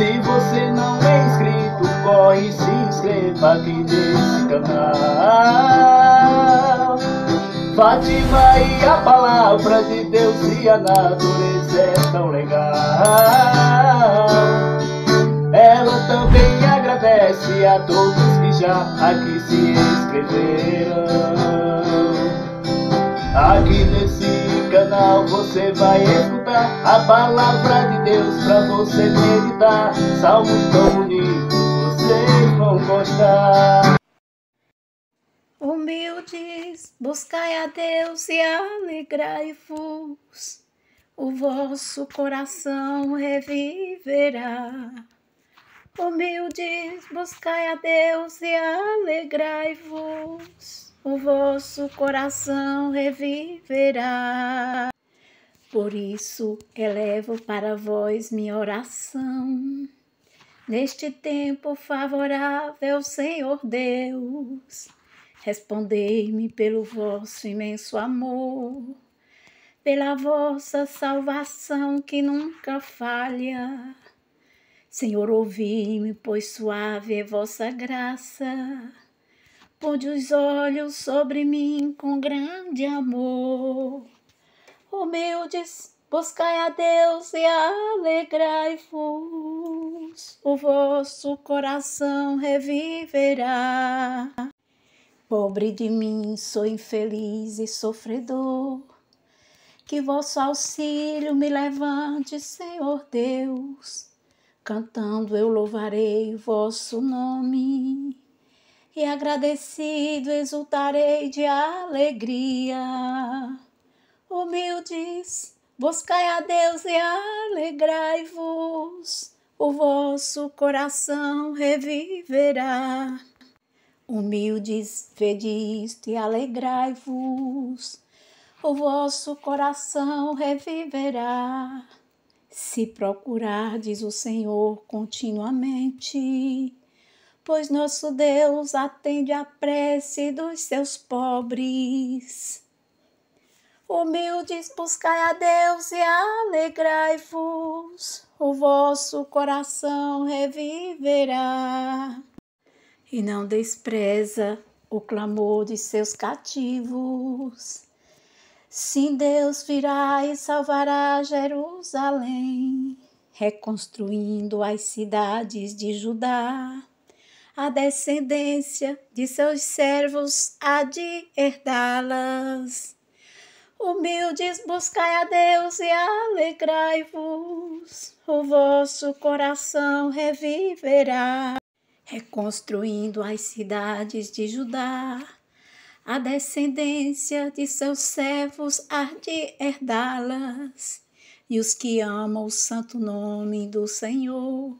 Se você não é inscrito, corre e se inscreva aqui nesse canal. Fátima e a palavra de Deus e a natureza é tão legal. Ela também agradece a todos que já aqui se inscreveram. Aqui nesse canal você vai escutar a palavra de Deus pra você meditar. Salmos tão bonitos, vocês vão gostar. Humildes, buscai a Deus e alegrai-vos, o vosso coração reviverá. Humildes, buscai a Deus e alegrai-vos o vosso coração reviverá. Por isso, elevo para vós minha oração. Neste tempo favorável, Senhor Deus, respondei-me pelo vosso imenso amor, pela vossa salvação que nunca falha. Senhor, ouvi-me, pois suave é vossa graça. Ponde os olhos sobre mim com grande amor. Humildes, buscai a Deus e alegrai-vos. O vosso coração reviverá. Pobre de mim, sou infeliz e sofredor. Que vosso auxílio me levante, Senhor Deus. Cantando eu louvarei vosso nome e agradecido exultarei de alegria. Humildes, buscai a Deus e alegrai-vos, o vosso coração reviverá. Humildes, vede isto e alegrai-vos, o vosso coração reviverá. Se procurardes o Senhor continuamente, pois nosso Deus atende a prece dos seus pobres. Humildes, buscai a Deus e alegrai-vos, o vosso coração reviverá. E não despreza o clamor de seus cativos. Sim, Deus virá e salvará Jerusalém, reconstruindo as cidades de Judá a descendência de seus servos há de herdá-las. Humildes buscai a Deus e alegrai-vos, o vosso coração reviverá. Reconstruindo as cidades de Judá, a descendência de seus servos há de herdá-las, e os que amam o santo nome do Senhor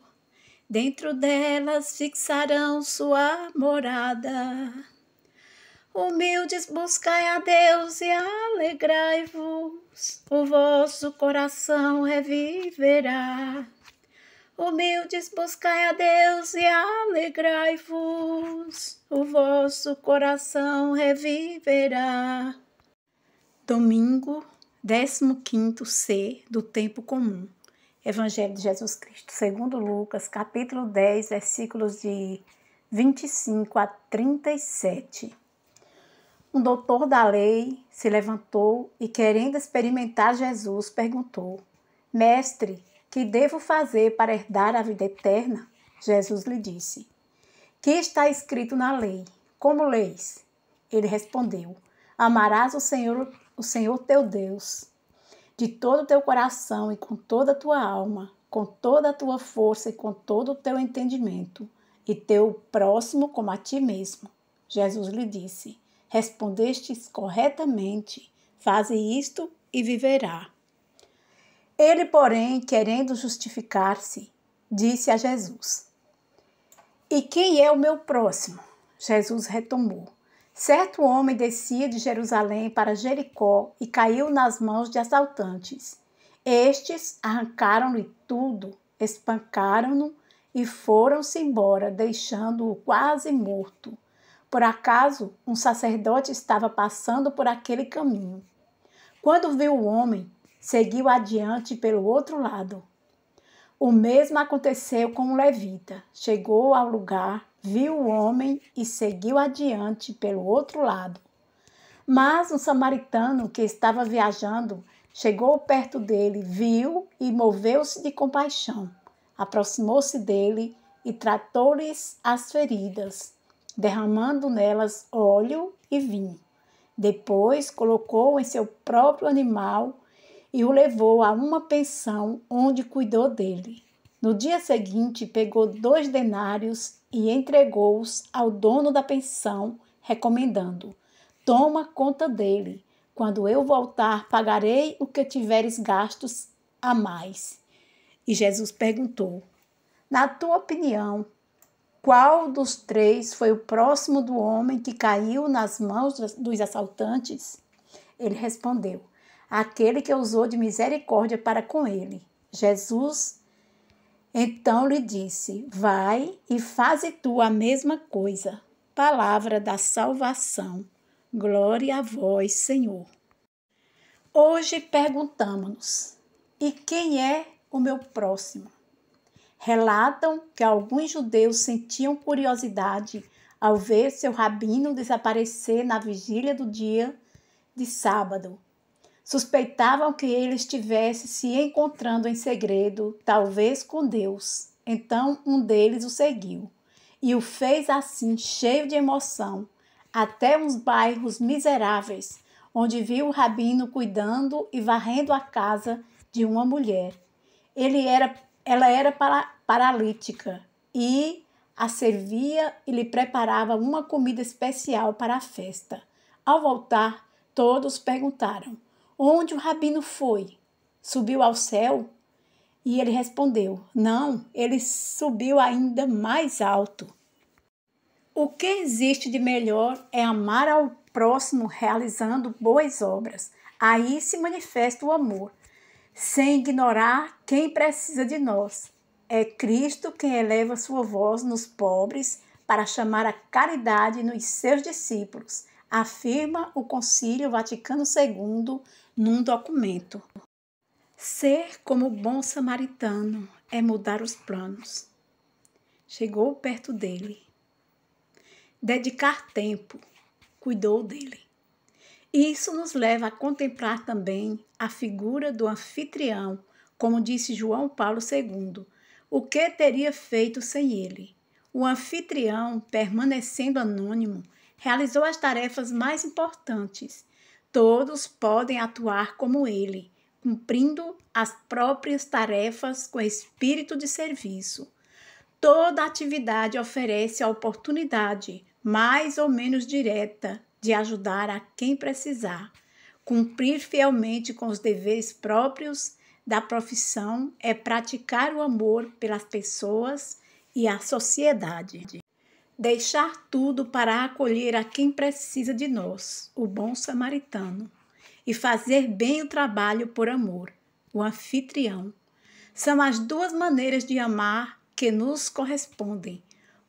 dentro delas fixarão sua morada. Humildes buscai a Deus e alegrai-vos, o vosso coração reviverá. Humildes buscai a Deus e alegrai-vos, o vosso coração reviverá. Domingo, 15 C do Tempo Comum. Evangelho de Jesus Cristo, segundo Lucas, capítulo 10, versículos de 25 a 37. Um doutor da lei se levantou e, querendo experimentar Jesus, perguntou: Mestre, que devo fazer para herdar a vida eterna? Jesus lhe disse: Que está escrito na lei? Como leis? Ele respondeu: Amarás o Senhor, o Senhor teu Deus de todo o teu coração e com toda a tua alma, com toda a tua força e com todo o teu entendimento, e teu próximo como a ti mesmo. Jesus lhe disse: Respondestes corretamente, faze isto e viverá. Ele, porém, querendo justificar-se, disse a Jesus: E quem é o meu próximo? Jesus retomou: Certo homem descia de Jerusalém para Jericó e caiu nas mãos de assaltantes. Estes arrancaram-lhe tudo, espancaram-no e foram-se embora, deixando-o quase morto. Por acaso, um sacerdote estava passando por aquele caminho. Quando viu o homem, seguiu adiante pelo outro lado. O mesmo aconteceu com o um levita. Chegou ao lugar viu o homem e seguiu adiante pelo outro lado. Mas um samaritano que estava viajando chegou perto dele, viu e moveu-se de compaixão. Aproximou-se dele e tratou-lhes as feridas, derramando nelas óleo e vinho. Depois colocou em seu próprio animal e o levou a uma pensão onde cuidou dele. No dia seguinte, pegou dois denários e entregou-os ao dono da pensão, recomendando: Toma conta dele. Quando eu voltar, pagarei o que tiveres gastos a mais. E Jesus perguntou: Na tua opinião, qual dos três foi o próximo do homem que caiu nas mãos dos assaltantes? Ele respondeu: Aquele que usou de misericórdia para com ele. Jesus então lhe disse: Vai e faze tu a mesma coisa. Palavra da salvação. Glória a vós, Senhor. Hoje perguntamos-nos: E quem é o meu próximo? Relatam que alguns judeus sentiam curiosidade ao ver seu rabino desaparecer na vigília do dia de sábado Suspeitavam que ele estivesse se encontrando em segredo, talvez com Deus. Então um deles o seguiu e o fez assim, cheio de emoção, até uns bairros miseráveis, onde viu o rabino cuidando e varrendo a casa de uma mulher. Ele era, ela era para, paralítica e a servia e lhe preparava uma comida especial para a festa. Ao voltar, todos perguntaram: Onde o rabino foi? Subiu ao céu? E ele respondeu: Não, ele subiu ainda mais alto. O que existe de melhor é amar ao próximo realizando boas obras. Aí se manifesta o amor, sem ignorar quem precisa de nós. É Cristo quem eleva sua voz nos pobres para chamar a caridade nos seus discípulos afirma o Concílio Vaticano II num documento. Ser como o bom samaritano é mudar os planos. Chegou perto dele. Dedicar tempo, cuidou dele. E isso nos leva a contemplar também a figura do anfitrião, como disse João Paulo II. O que teria feito sem ele? O anfitrião, permanecendo anônimo, realizou as tarefas mais importantes. Todos podem atuar como ele, cumprindo as próprias tarefas com espírito de serviço. Toda atividade oferece a oportunidade, mais ou menos direta, de ajudar a quem precisar. Cumprir fielmente com os deveres próprios da profissão é praticar o amor pelas pessoas e a sociedade deixar tudo para acolher a quem precisa de nós, o bom samaritano, e fazer bem o trabalho por amor, o anfitrião. São as duas maneiras de amar que nos correspondem.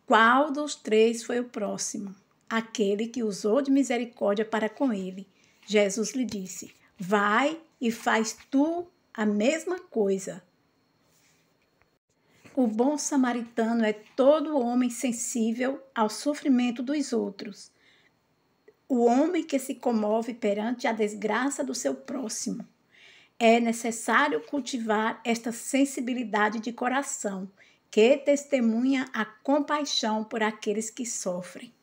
Qual dos três foi o próximo? Aquele que usou de misericórdia para com ele. Jesus lhe disse: Vai e faz tu a mesma coisa. O bom samaritano é todo homem sensível ao sofrimento dos outros, o homem que se comove perante a desgraça do seu próximo. É necessário cultivar esta sensibilidade de coração que testemunha a compaixão por aqueles que sofrem.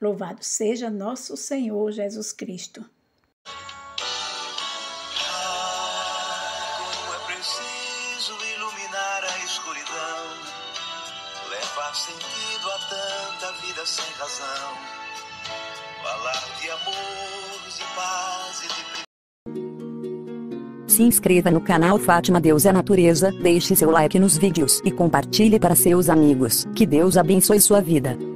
Louvado seja nosso Senhor Jesus Cristo. sem razão. Falar de amor, de paz e de se inscreva no canal Fátima Deus é Natureza, deixe seu like nos vídeos e compartilhe para seus amigos. Que Deus abençoe sua vida.